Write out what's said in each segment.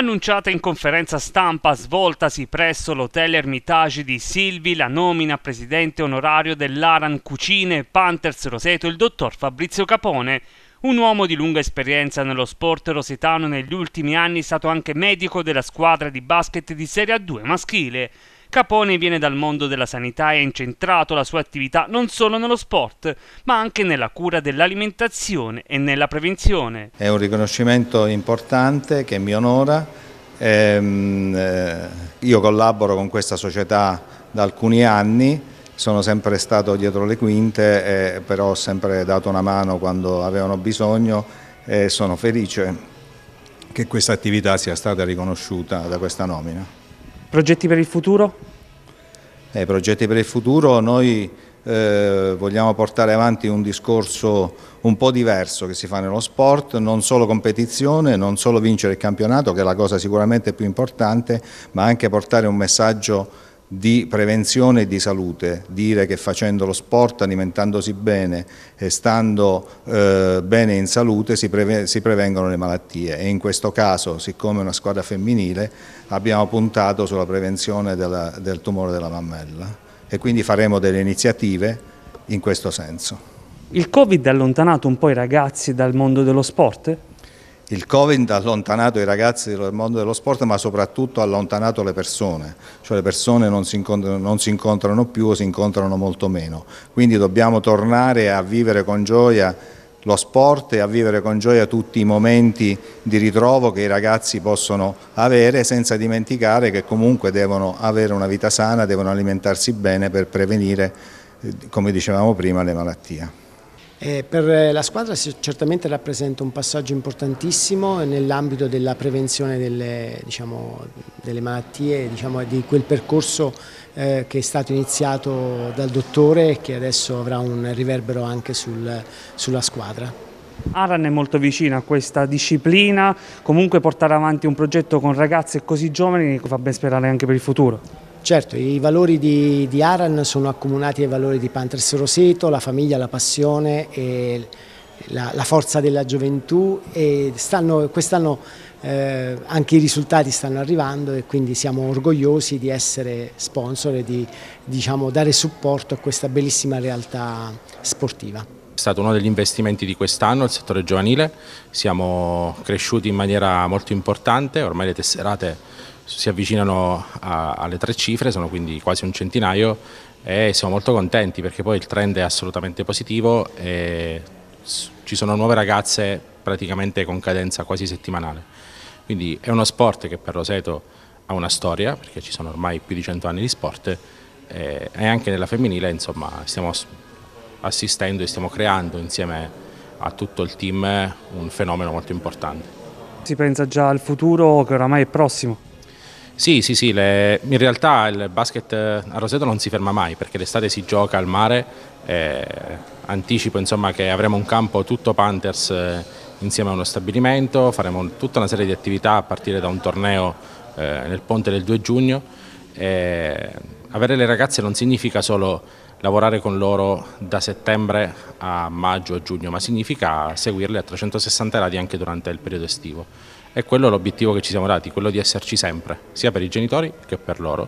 Annunciata in conferenza stampa svoltasi presso l'Hotel Ermitage di Silvi la nomina presidente onorario dell'Aran Cucine Panthers Roseto il dottor Fabrizio Capone, un uomo di lunga esperienza nello sport rosetano negli ultimi anni è stato anche medico della squadra di basket di Serie A2 maschile Capone viene dal mondo della sanità e ha incentrato la sua attività non solo nello sport, ma anche nella cura dell'alimentazione e nella prevenzione. È un riconoscimento importante che mi onora. Ehm, eh, io collaboro con questa società da alcuni anni sono sempre stato dietro le quinte, eh, però ho sempre dato una mano quando avevano bisogno e sono felice che questa attività sia stata riconosciuta da questa nomina. Progetti per il futuro? Eh, progetti per il futuro, noi eh, vogliamo portare avanti un discorso un po' diverso che si fa nello sport, non solo competizione, non solo vincere il campionato, che è la cosa sicuramente più importante, ma anche portare un messaggio di prevenzione e di salute, dire che facendo lo sport, alimentandosi bene e stando eh, bene in salute si, preve si, prevengono le malattie e in questo caso, siccome è una squadra femminile, abbiamo puntato sulla prevenzione della, del tumore della mammella e quindi faremo delle iniziative in questo senso. Il Covid ha allontanato un po' i ragazzi dal mondo dello sport? il Covid ha allontanato i ragazzi dal mondo dello sport ma soprattutto ha allontanato le persone, cioè le persone non si, non si, incontrano, più o si incontrano molto meno, quindi dobbiamo tornare a vivere con gioia lo sport e a vivere con gioia tutti i momenti di ritrovo che i ragazzi possono avere senza dimenticare che comunque devono avere una vita sana, devono alimentarsi bene per prevenire, eh, come dicevamo prima, le malattie. Eh, per eh, la squadra certamente rappresenta un passaggio importantissimo nell'ambito della prevenzione delle, diciamo, delle malattie, diciamo, di quel percorso eh, che è stato iniziato dal dottore e che adesso avrà un riverbero anche sul, sulla squadra. Aran è molto vicina a questa disciplina, comunque portare avanti un progetto con ragazze così giovani fa ben sperare anche per il futuro. Certo, i valori di, di, Aran sono accomunati ai valori di Pantres Roseto, la famiglia, la passione e la, la forza della gioventù e quest'anno eh, anche i risultati stanno arrivando e quindi siamo orgogliosi di essere sponsor e di diciamo, dare supporto a questa bellissima realtà sportiva. È stato uno degli investimenti di quest'anno, il settore giovanile, siamo cresciuti in maniera molto importante, ormai le tesserate si avvicinano a, alle tre cifre, sono quindi quasi un centinaio e siamo molto contenti perché poi il trend è assolutamente positivo e ci sono nuove ragazze praticamente con cadenza quasi settimanale. Quindi è uno sport che per Roseto ha una storia, perché ci sono ormai più di 100 anni di sport, e anche nella femminile insomma, stiamo assistendo e stiamo creando insieme a tutto il team un fenomeno molto importante. Si pensa già al futuro che oramai è prossimo? Sì, sì, sì, le... in realtà il basket eh, a Roseto non si ferma mai perché l'estate si gioca al mare, eh, anticipo insomma, che avremo un campo tutto Panthers eh, insieme a uno stabilimento, faremo tutta una serie di attività a partire da un torneo eh, nel ponte del 2 giugno. Avere le ragazze non significa solo lavorare con loro da settembre a maggio o giugno, ma significa seguirle a 360 gradi anche durante il periodo estivo. E quello è l'obiettivo che ci siamo dati, quello di esserci sempre, sia per i genitori che per loro.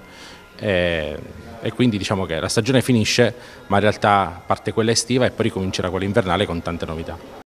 E, e quindi diciamo che la stagione finisce, ma in realtà parte quella estiva e poi ricomincerà quella invernale con tante novità.